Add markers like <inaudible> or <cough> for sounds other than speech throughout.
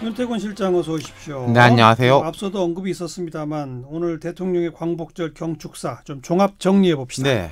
윤태곤 실장 어서 오십시오. 네 안녕하세요. 앞서도 언급이 있었습니다만 오늘 대통령의 광복절 경축사 좀 종합 정리해 봅시다. 네.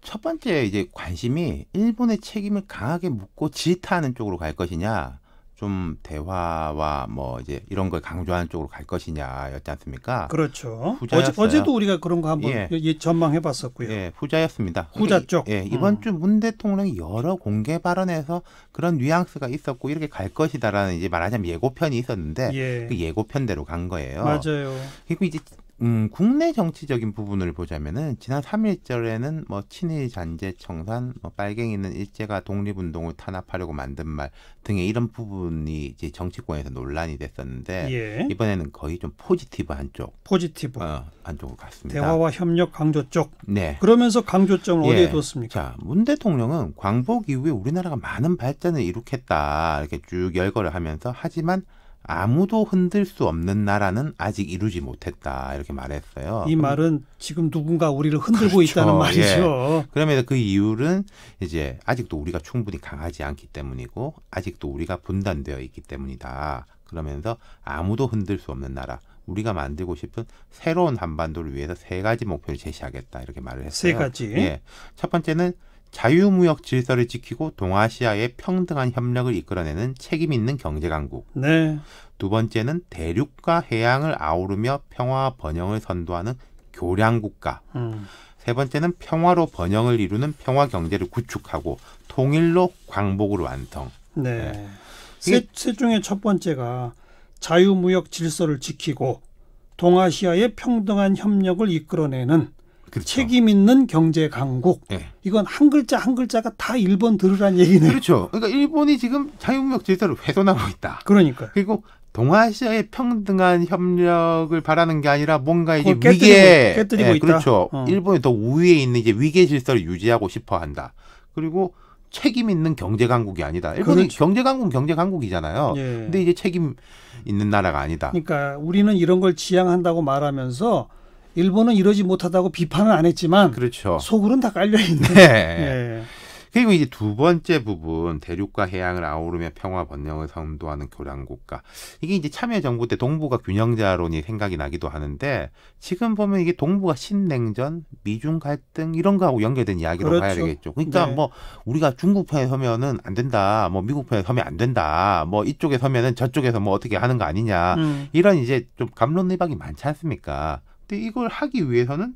첫 번째 이제 관심이 일본의 책임을 강하게 묻고 질타하는 쪽으로 갈 것이냐 좀 대화와 뭐 이제 이런 걸 강조하는 쪽으로 갈 것이냐였지 않습니까? 그렇죠. 후자였어요. 어제, 도 우리가 그런 거 한번 예. 예, 예 전망해 봤었고요. 예, 후자였습니다. 후자 쪽. 예, 음. 이번 음. 주문 대통령이 여러 공개 발언에서 그런 뉘앙스가 있었고 이렇게 갈 것이다라는 이제 말하자면 예고편이 있었는데 예. 그 예고편대로 간 거예요. 맞아요. 그리고 이제 음, 국내 정치적인 부분을 보자면은 지난 삼일절에는뭐 친일 잔재 청산, 뭐 빨갱이는 일제가 독립운동을 탄압하려고 만든 말 등의 이런 부분이 이제 정치권에서 논란이 됐었는데 예. 이번에는 거의 좀 포지티브 한쪽, 포지티브 어, 한쪽으로 갔습니다. 대화와 협력 강조 쪽. 네. 그러면서 강조점을 예. 어디에 뒀습니까? 자, 문 대통령은 광복 이후에 우리나라가 많은 발전을 이룩했다 이렇게 쭉 열거를 하면서 하지만 아무도 흔들 수 없는 나라는 아직 이루지 못했다 이렇게 말했어요. 이 말은 지금 누군가 우리를 흔들고 그렇죠. 있다는 예. 말이죠. 예. 그러면 그 이유는 이제 아직도 우리가 충분히 강하지 않기 때문이고 아직도 우리가 분단되어 있기 때문이다. 그러면서 아무도 흔들 수 없는 나라. 우리가 만들고 싶은 새로운 한반도를 위해서 세 가지 목표를 제시하겠다 이렇게 말을 했어요. 세 가지. 예. 첫 번째는 자유무역 질서를 지키고 동아시아의 평등한 협력을 이끌어내는 책임 있는 경제 강국. 네. 두 번째는 대륙과 해양을 아우르며 평화와 번영을 선도하는 교량 국가. 음. 세 번째는 평화로 번영을 이루는 평화 경제를 구축하고 통일로 광복을 완성. 네. 네. 세, 세 중에 첫 번째가 자유무역 질서를 지키고 동아시아의 평등한 협력을 이끌어내는 그렇죠. 책임 있는 경제 강국. 네. 이건 한 글자 한 글자가 다 일본 들으란 얘기네요. 그렇죠. 그러니까 일본이 지금 자유무역 질서를 훼손하고 있다. 그러니까. 그리고 동아시아의 평등한 협력을 바라는 게 아니라 뭔가 이제 깨뜨리고, 위기에 깨뜨리고 네, 있다. 그렇죠. 어. 일본이 더 우위에 있는 이제 위계 질서를 유지하고 싶어 한다. 그리고 책임 있는 경제 강국이 아니다. 일본이 그렇죠. 경제 강국 경제 강국이잖아요. 예. 근데 이제 책임 있는 나라가 아니다. 그러니까 우리는 이런 걸 지향한다고 말하면서 일본은 이러지 못하다고 비판은 안 했지만 그렇죠. 속으론다 깔려 있 <laughs> 네. 네. 그리고 이제 두 번째 부분 대륙과 해양을 아우르며 평화 번영을 선도하는 교량국가 이게 이제 참여정부 때 동북아 균형자론이 생각이 나기도 하는데 지금 보면 이게 동북아 신냉전 미중 갈등 이런 거하고 연결된 이야기로 그렇죠. 봐야 되겠죠 그러니까 네. 뭐 우리가 중국 편에 서면은 안 된다 뭐 미국 편에 서면 안 된다 뭐 이쪽에 서면은 저쪽에서 뭐 어떻게 하는 거 아니냐 음. 이런 이제 좀 감론리박이 많지 않습니까 근데 이걸 하기 위해서는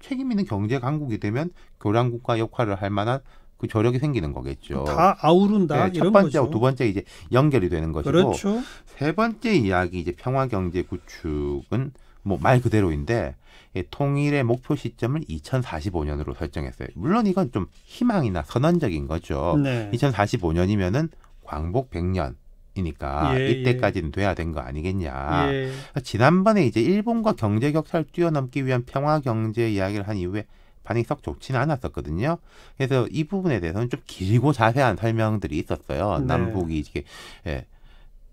책임 있는 경제 강국이 되면 교량국가 역할을 할 만한 그 저력이 생기는 거겠죠. 다 아우른다. 네, 첫 번째하고 두 번째 이제 연결이 되는 것이고 그렇죠. 세 번째 이야기 이제 평화 경제 구축은 뭐 말 그대로인데 예, 통일의 목표 시점을 2045년으로 설정했어요. 물론 이건 좀 희망이나 선언적인 거죠. 네. 2045년이면은 광복 100년 이니까 예, 예. 이때까지는 예. 돼야 된 거 아니겠냐. 예. 그러니까 지난번에 이제 일본과 경제 격차를 뛰어넘기 위한 평화 경제 이야기를 한 이후에 반응이 썩 좋지는 않았었거든요. 그래서 이 부분에 대해서는 좀 길고 자세한 설명들이 있었어요. 네. 남북이 이게 예,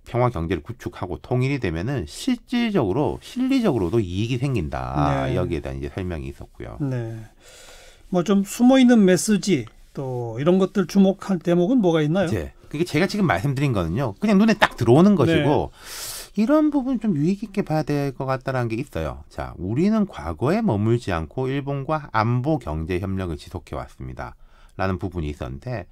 평화 경제를 구축하고 통일이 되면은 실질적으로 실리적으로도 이익이 생긴다. 네. 여기에 대한 이제 설명이 있었고요. 네. 뭐 좀 숨어 있는 메시지 또 이런 것들 주목할 대목은 뭐가 있나요? 네. 그게 제가 지금 말씀드린 거는요. 그냥 눈에 딱 들어오는 것이고 네. 이런 부분 좀 유익 있게 봐야 될 것 같다는 라게 있어요. 자, 우리는 과거에 머물지 않고 일본과 안보 경제 협력을 지속해 왔습니다. 라는 부분이 있었는데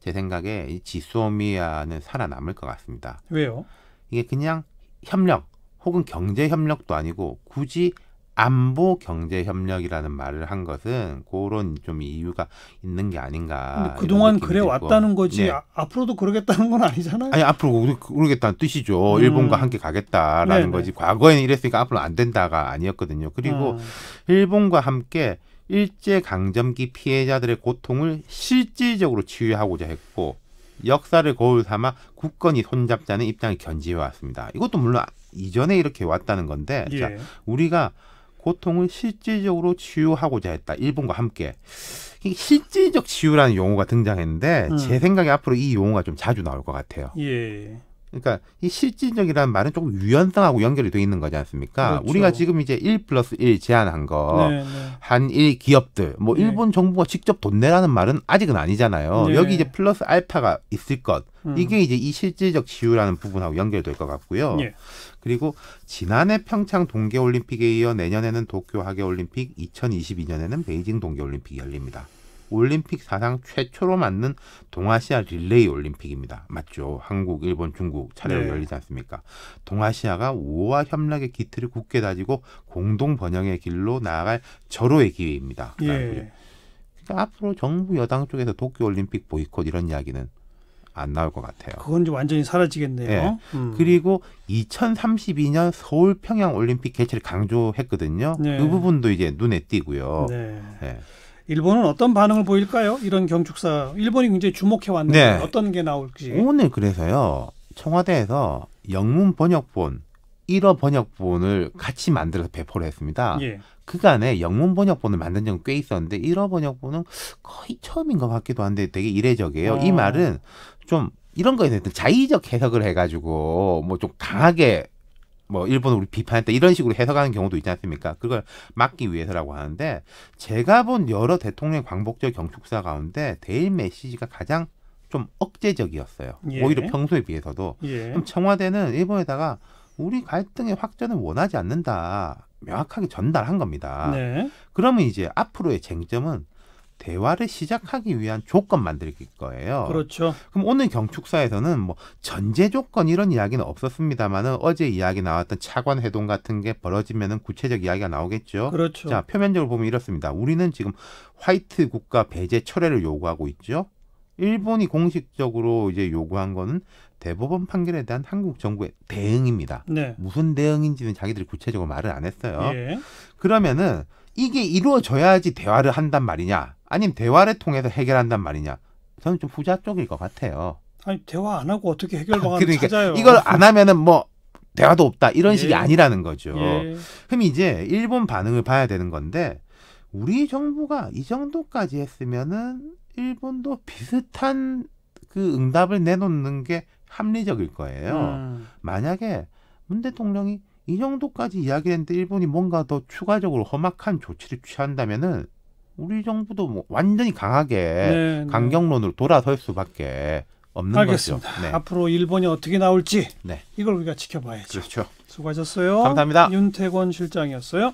제 생각에 이 지소미아는 살아남을 것 같습니다. 왜요? 이게 그냥 협력 혹은 경제 협력도 아니고 굳이 안보 경제 협력이라는 말을 한 것은 그런 좀 이유가 있는 게 아닌가. 그동안 그래 왔다는 거지 네. 아, 앞으로도 그러겠다는 건 아니잖아요. 아니 앞으로 그러겠다는 뜻이죠. 음. 일본과 함께 가겠다라는 네네. 네. 거지. 과거에는 이랬으니까 앞으로 안 된다가 아니었거든요. 그리고 음. 일본과 함께 일제 강점기 피해자들의 고통을 실질적으로 치유하고자 했고 역사를 거울 삼아 국권이 손잡자는 입장을 견지해 왔습니다. 이것도 물론 아, 이전에 이렇게 왔다는 건데 예. 자, 우리가 고통을 실질적으로 치유하고자 했다. 일본과 함께. 실질적 치유라는 용어가 등장했는데 음. 제 생각에 앞으로 이 용어가 좀 자주 나올 것 같아요. 예. 그러니까 이 실질적이라는 말은 조금 유연성하고 연결이 돼 있는 거지 않습니까? 그렇죠. 우리가 지금 이제 일 플러스 일제안한 거, 네, 네. 한일 기업들, 뭐 네. 일본 정부가 직접 돈 내라는 말은 아직은 아니잖아요. 네. 여기 이제 플러스 알파가 있을 것, 음. 이게 이제 이 실질적 지유라는 부분하고 연결될 것 같고요. 예. 그리고 지난해 평창 동계올림픽에 이어 내년에는 도쿄 하계올림픽, 2022년에는 베이징 동계올림픽이 열립니다. 올림픽 사상 최초로 맞는 동아시아 릴레이 올림픽입니다. 맞죠? 한국, 일본, 중국 차례로 네. 열리지 않습니까? 동아시아가 우호와 협력의 기틀을 굳게 다지고 공동 번영의 길로 나아갈 절호의 기회입니다. 예. 그러니까 앞으로 정부 여당 쪽에서 도쿄 올림픽 보이콧 이런 이야기는 안 나올 것 같아요. 그건 이제 완전히 사라지겠네요. 네. 음. 그리고 2032년 서울 평양 올림픽 개최를 강조했거든요. 네. 그 부분도 이제 눈에 띄고요. 네. 예. 일본은 어떤 반응을 보일까요? 이런 경축사 일본이 굉장히 주목해 왔는데 네. 어떤 게 나올지 오늘 그래서요 청와대에서 영문 번역본 1어 번역본을 같이 만들어서 배포를 했습니다. 예. 그간에 영문 번역본을 만든 적은 꽤 있었는데 1어 번역본은 거의 처음인 것 같기도 한데 되게 이례적이에요. 어. 이 말은 좀 이런 거에 대해서 자의적 해석을 해가지고 뭐 좀 강하게 뭐 일본을 우리 비판했다 이런 식으로 해석하는 경우도 있지 않습니까? 그걸 막기 위해서라고 하는데 제가 본 여러 대통령 광복절 경축사 가운데 대일 메시지가 가장 좀 억제적이었어요. 예. 오히려 평소에 비해서도 예. 그럼 청와대는 일본에다가 우리 갈등의 확전을 원하지 않는다 명확하게 전달한 겁니다. 네. 그러면 이제 앞으로의 쟁점은 대화를 시작하기 위한 조건 만들 기 거예요. 그렇죠. 그럼 오늘 경축사에서는 뭐 전제 조건 이런 이야기는 없었습니다만은 어제 이야기 나왔던 차관 회동 같은 게 벌어지면은 구체적 이야기가 나오겠죠. 그렇죠. 자, 표면적으로 보면 이렇습니다. 우리는 지금 화이트 국가 배제 철회를 요구하고 있죠. 일본이 공식적으로 이제 요구한 거는 대법원 판결에 대한 한국 정부의 대응입니다. 네. 무슨 대응인지는 자기들이 구체적으로 말을 안 했어요. 예. 그러면은 이게 이루어져야지 대화를 한단 말이냐. 아니면 대화를 통해서 해결한단 말이냐? 저는 좀 후자 쪽일 것 같아요. 아니 대화 안 하고 어떻게 해결 방안을 그러니까 찾아요? 이걸 안 하면은 뭐 대화도 없다 이런 예. 식이 아니라는 거죠. 예. 그럼 이제 일본 반응을 봐야 되는 건데 우리 정부가 이 정도까지 했으면은 일본도 비슷한 그 응답을 내놓는 게 합리적일 거예요. 음. 만약에 문 대통령이 이 정도까지 이야기했는데 일본이 뭔가 더 추가적으로 험악한 조치를 취한다면은 우리 정부도 뭐 완전히 강하게 네, 네, 강경론으로 돌아설 수밖에 없는 알겠습니다. 거죠. 네. 앞으로 일본이 어떻게 나올지 네. 이걸 우리가 지켜봐야죠. 그렇죠. 수고하셨어요. 감사합니다. 윤태권 실장이었어요.